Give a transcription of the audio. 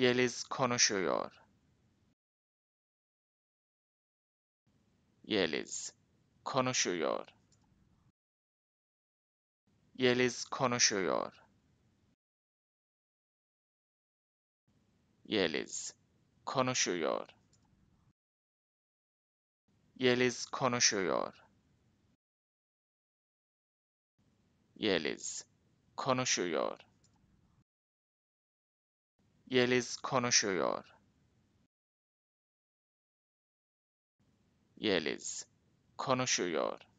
Yeliz konuşuyor. Yeliz konuşuyor. Yeliz konuşuyor. Yeliz konuşuyor. Yeliz konuşuyor. Yeliz konuşuyor. Yeliz konuşuyor. Yeliz konuşuyor.